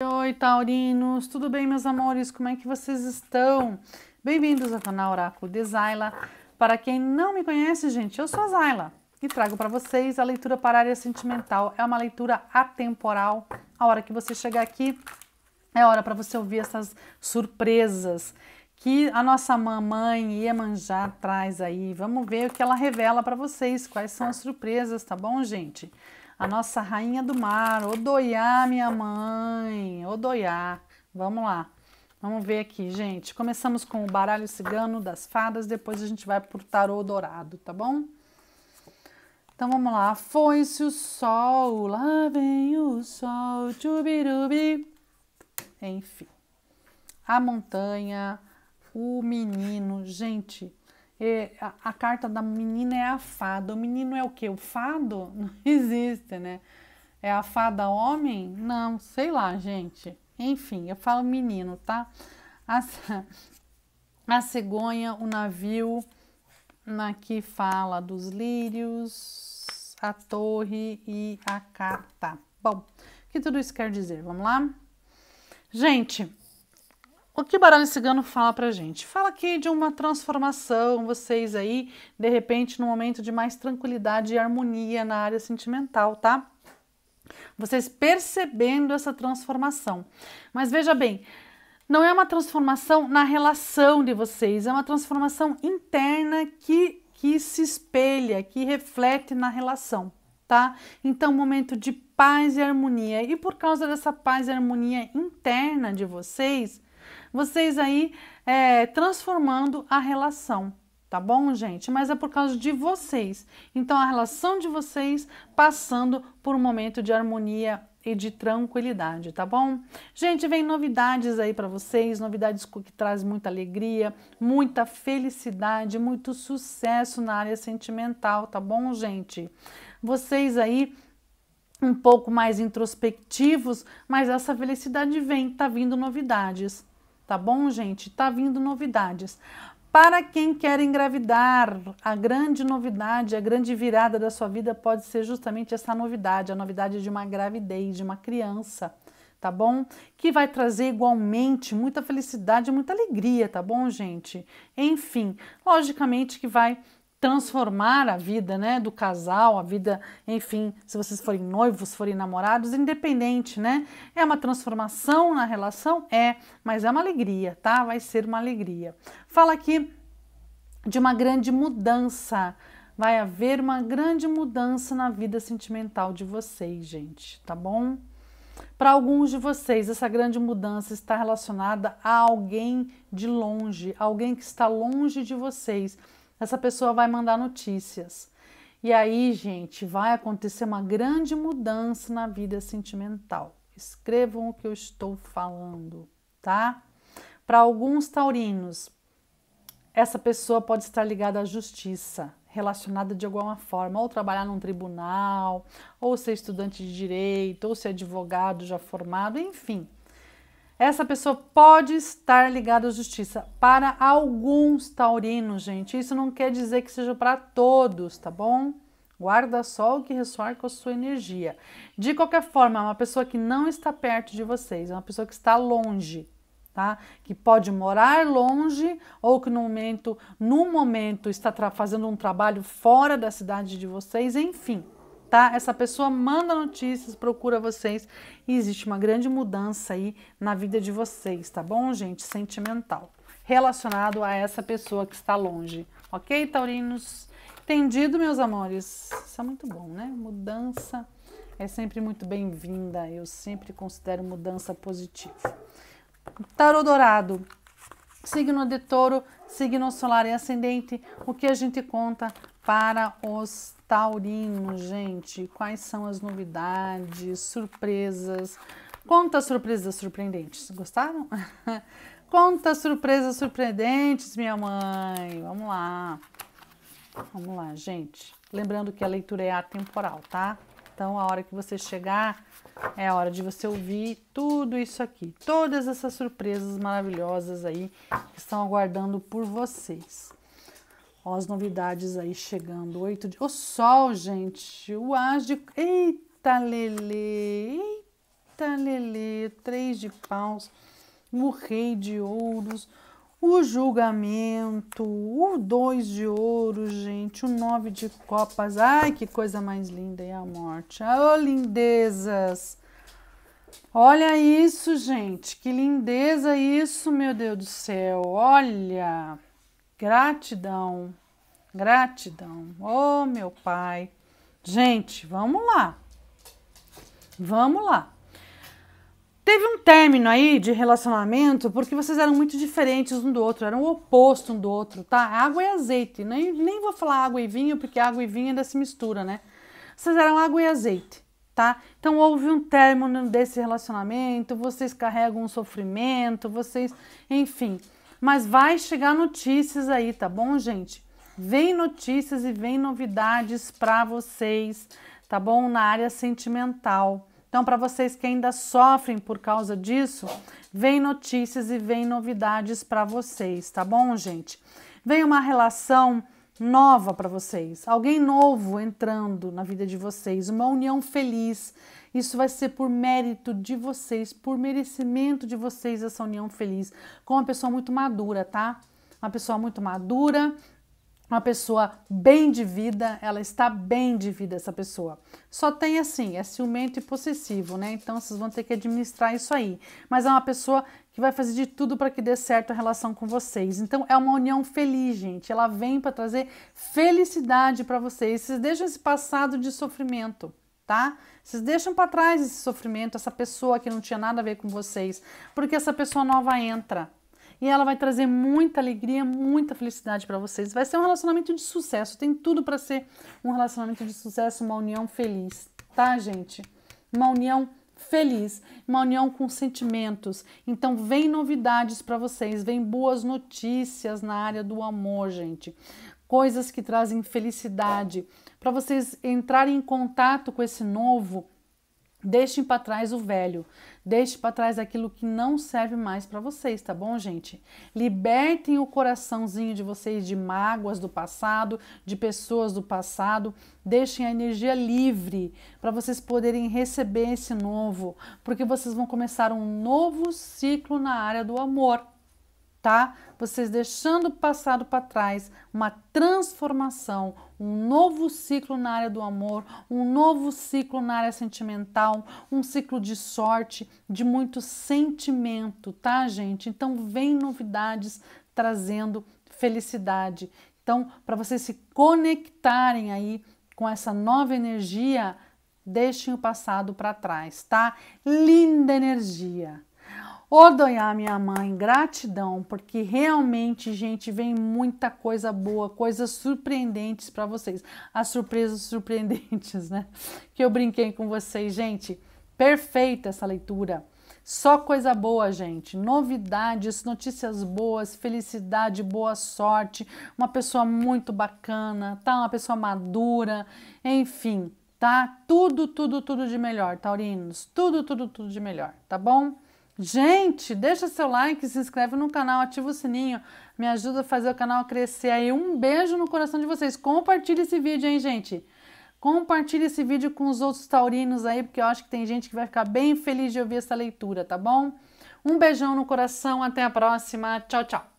Oi, taurinos! Tudo bem, meus amores? Como é que vocês estão? Bem-vindos ao canal Oráculo de Zayla. Para quem não me conhece, gente, eu sou a Zayla e trago para vocês a leitura para a área sentimental. É uma leitura atemporal. A hora que você chegar aqui, é hora para você ouvir essas surpresas que a nossa mamãe Iemanjá traz aí. Vamos ver o que ela revela para vocês, quais são as surpresas, tá bom, gente? Gente a nossa rainha do mar, Odoiá, minha mãe, Odoiá. Vamos lá, vamos ver aqui, gente. Começamos com o baralho cigano das fadas, depois a gente vai pro tarô dourado, tá bom? Então vamos lá, foi-se o sol, lá vem o sol, tchubirubi. Enfim, a montanha, o menino, gente a, a carta da menina é a fada. O menino é o quê? O fado? Não existe, né? É a fada homem? Não, sei lá, gente. Enfim, eu falo menino, tá? A, a cegonha, o navio, na que fala dos lírios, a torre e a carta Bom, o que tudo isso quer dizer? Vamos lá? Gente, o que baralho cigano fala pra gente? Fala aqui de uma transformação, vocês aí, de repente, num momento de mais tranquilidade e harmonia na área sentimental, tá? Vocês percebendo essa transformação. Mas veja bem, não é uma transformação na relação de vocês, é uma transformação interna que, que se espelha, que reflete na relação, tá? Então, momento de paz e harmonia. E por causa dessa paz e harmonia interna de vocês, vocês aí é, transformando a relação, tá bom, gente? Mas é por causa de vocês. Então, a relação de vocês passando por um momento de harmonia e de tranquilidade, tá bom? Gente, vem novidades aí para vocês, novidades que traz muita alegria, muita felicidade, muito sucesso na área sentimental, tá bom, gente? Vocês aí um pouco mais introspectivos, mas essa felicidade vem, tá vindo novidades tá bom, gente? Tá vindo novidades. Para quem quer engravidar, a grande novidade, a grande virada da sua vida pode ser justamente essa novidade, a novidade de uma gravidez, de uma criança, tá bom? Que vai trazer igualmente muita felicidade, muita alegria, tá bom, gente? Enfim, logicamente que vai transformar a vida né, do casal, a vida, enfim, se vocês forem noivos, forem namorados, independente, né? É uma transformação na relação? É, mas é uma alegria, tá? Vai ser uma alegria. Fala aqui de uma grande mudança. Vai haver uma grande mudança na vida sentimental de vocês, gente, tá bom? Para alguns de vocês, essa grande mudança está relacionada a alguém de longe, alguém que está longe de vocês essa pessoa vai mandar notícias. E aí, gente, vai acontecer uma grande mudança na vida sentimental. Escrevam o que eu estou falando, tá? Para alguns taurinos, essa pessoa pode estar ligada à justiça, relacionada de alguma forma, ou trabalhar num tribunal, ou ser estudante de direito, ou ser advogado já formado, enfim. Essa pessoa pode estar ligada à justiça. Para alguns taurinos, gente, isso não quer dizer que seja para todos, tá bom? Guarda só o que ressoar com a sua energia. De qualquer forma, uma pessoa que não está perto de vocês, uma pessoa que está longe, tá? Que pode morar longe ou que no momento, no momento está fazendo um trabalho fora da cidade de vocês, enfim tá? Essa pessoa manda notícias, procura vocês e existe uma grande mudança aí na vida de vocês, tá bom, gente? Sentimental, relacionado a essa pessoa que está longe, ok, taurinos? Entendido, meus amores? Isso é muito bom, né? Mudança é sempre muito bem-vinda, eu sempre considero mudança positiva. Tarô Dourado, signo de touro, signo solar e ascendente, o que a gente conta para os Taurino, gente, quais são as novidades, surpresas? Conta surpresas surpreendentes. Gostaram? Conta surpresas surpreendentes, minha mãe. Vamos lá. Vamos lá, gente. Lembrando que a leitura é atemporal, tá? Então, a hora que você chegar, é a hora de você ouvir tudo isso aqui. Todas essas surpresas maravilhosas aí que estão aguardando por vocês. Ó, as novidades aí chegando. Oito de... O sol, gente. O as de. Eita, Lele. Eita, Lele. Três de paus. O rei de ouros. O julgamento. O dois de ouros, gente. O nove de copas. Ai, que coisa mais linda. E a morte. Ô, oh, lindezas. Olha isso, gente. Que lindeza isso, meu Deus do céu. Olha. Gratidão, gratidão. Oh, meu Pai. Gente, vamos lá. Vamos lá. Teve um término aí de relacionamento porque vocês eram muito diferentes um do outro, eram o oposto um do outro, tá? Água e azeite. Nem, nem vou falar água e vinho, porque água e vinho ainda se mistura, né? Vocês eram água e azeite, tá? Então houve um término desse relacionamento, vocês carregam um sofrimento, vocês. Enfim. Mas vai chegar notícias aí, tá bom, gente? Vem notícias e vem novidades para vocês, tá bom? Na área sentimental. Então, para vocês que ainda sofrem por causa disso, vem notícias e vem novidades para vocês, tá bom, gente? Vem uma relação nova para vocês, alguém novo entrando na vida de vocês, uma união feliz. Isso vai ser por mérito de vocês, por merecimento de vocês, essa união feliz, com uma pessoa muito madura, tá? Uma pessoa muito madura, uma pessoa bem de vida, ela está bem de vida, essa pessoa. Só tem assim, é ciumento e possessivo, né? Então vocês vão ter que administrar isso aí. Mas é uma pessoa que vai fazer de tudo para que dê certo a relação com vocês. Então é uma união feliz, gente. Ela vem para trazer felicidade para vocês. Vocês deixam esse passado de sofrimento, tá? Vocês deixam para trás esse sofrimento, essa pessoa que não tinha nada a ver com vocês, porque essa pessoa nova entra. E ela vai trazer muita alegria, muita felicidade para vocês. Vai ser um relacionamento de sucesso. Tem tudo para ser um relacionamento de sucesso, uma união feliz, tá, gente? Uma união feliz, uma união com sentimentos. Então, vem novidades para vocês, vem boas notícias na área do amor, gente. Coisas que trazem felicidade. Para vocês entrarem em contato com esse novo Deixem para trás o velho, deixem para trás aquilo que não serve mais para vocês, tá bom, gente? Libertem o coraçãozinho de vocês de mágoas do passado, de pessoas do passado, deixem a energia livre para vocês poderem receber esse novo, porque vocês vão começar um novo ciclo na área do amor tá? Vocês deixando o passado para trás, uma transformação, um novo ciclo na área do amor, um novo ciclo na área sentimental, um ciclo de sorte, de muito sentimento, tá, gente? Então vem novidades trazendo felicidade. Então, para vocês se conectarem aí com essa nova energia, deixem o passado para trás, tá? Linda energia. Ordonhar minha mãe, gratidão, porque realmente, gente, vem muita coisa boa, coisas surpreendentes para vocês. As surpresas surpreendentes, né? Que eu brinquei com vocês, gente. Perfeita essa leitura. Só coisa boa, gente. Novidades, notícias boas, felicidade, boa sorte. Uma pessoa muito bacana, tá? Uma pessoa madura, enfim, tá? Tudo, tudo, tudo de melhor, taurinos. Tudo, tudo, tudo de melhor, tá bom? Gente, deixa seu like, se inscreve no canal, ativa o sininho, me ajuda a fazer o canal crescer aí. Um beijo no coração de vocês. Compartilhe esse vídeo, hein, gente? Compartilhe esse vídeo com os outros taurinos aí, porque eu acho que tem gente que vai ficar bem feliz de ouvir essa leitura, tá bom? Um beijão no coração, até a próxima. Tchau, tchau.